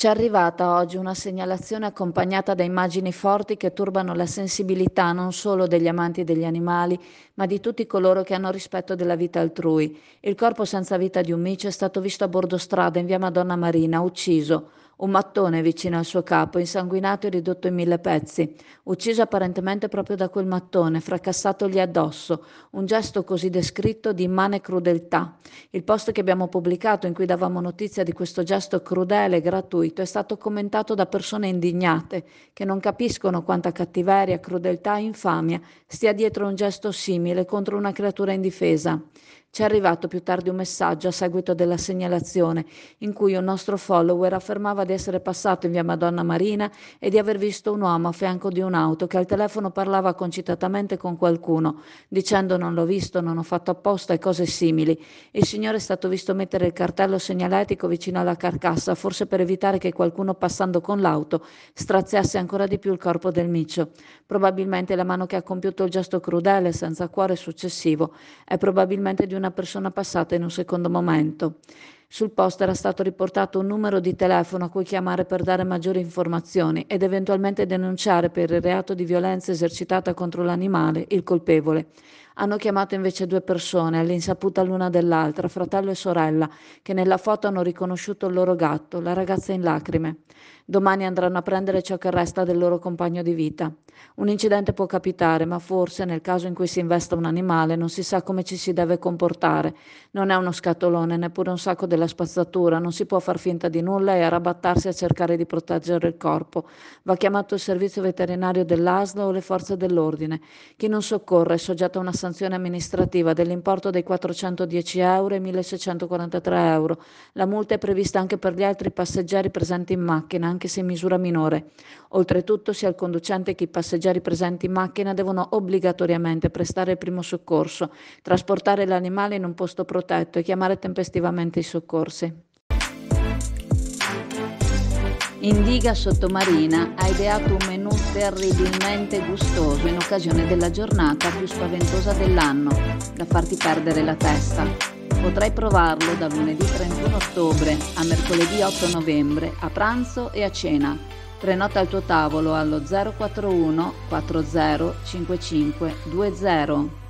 Ci è arrivata oggi una segnalazione accompagnata da immagini forti che turbano la sensibilità non solo degli amanti degli animali, ma di tutti coloro che hanno rispetto della vita altrui. Il corpo senza vita di un micio è stato visto a bordo strada in via Madonna Marina, ucciso un mattone vicino al suo capo, insanguinato e ridotto in mille pezzi, ucciso apparentemente proprio da quel mattone, fracassatogli addosso, un gesto così descritto di immane crudeltà. Il post che abbiamo pubblicato in cui davamo notizia di questo gesto crudele e gratuito è stato commentato da persone indignate che non capiscono quanta cattiveria, crudeltà e infamia stia dietro un gesto simile contro una creatura indifesa. Ci è arrivato più tardi un messaggio a seguito della segnalazione in cui un nostro follower affermava di essere passato in via Madonna Marina e di aver visto un uomo a fianco di un'auto che al telefono parlava concitatamente con qualcuno, dicendo non l'ho visto, non ho fatto apposta e cose simili. Il signore è stato visto mettere il cartello segnaletico vicino alla carcassa, forse per evitare che qualcuno passando con l'auto straziasse ancora di più il corpo del micio. Probabilmente la mano che ha compiuto il gesto crudele senza cuore successivo è probabilmente di un una persona passata in un secondo momento. Sul posto era stato riportato un numero di telefono a cui chiamare per dare maggiori informazioni ed eventualmente denunciare per il reato di violenza esercitata contro l'animale il colpevole. Hanno chiamato invece due persone, all'insaputa l'una dell'altra, fratello e sorella, che nella foto hanno riconosciuto il loro gatto, la ragazza in lacrime. Domani andranno a prendere ciò che resta del loro compagno di vita. Un incidente può capitare, ma forse nel caso in cui si investa un animale non si sa come ci si deve comportare. Non è uno scatolone, neppure un sacco della spazzatura, non si può far finta di nulla e arrabattarsi a cercare di proteggere il corpo. Va chiamato il servizio veterinario dell'ASLO o le forze dell'ordine. Chi non soccorre è soggetto a una sanzione amministrativa dell'importo dei 410 euro e 1643 euro. La multa è prevista anche per gli altri passeggeri presenti in macchina, anche se in misura minore. Oltretutto sia il conducente che i passeggeri passeggeri presenti in macchina devono obbligatoriamente prestare il primo soccorso, trasportare l'animale in un posto protetto e chiamare tempestivamente i soccorsi. Indiga Sottomarina ha ideato un menù terribilmente gustoso in occasione della giornata più spaventosa dell'anno, da farti perdere la testa potrai provarlo da lunedì 31 ottobre a mercoledì 8 novembre a pranzo e a cena. Prenota il tuo tavolo allo 041 40 55 20.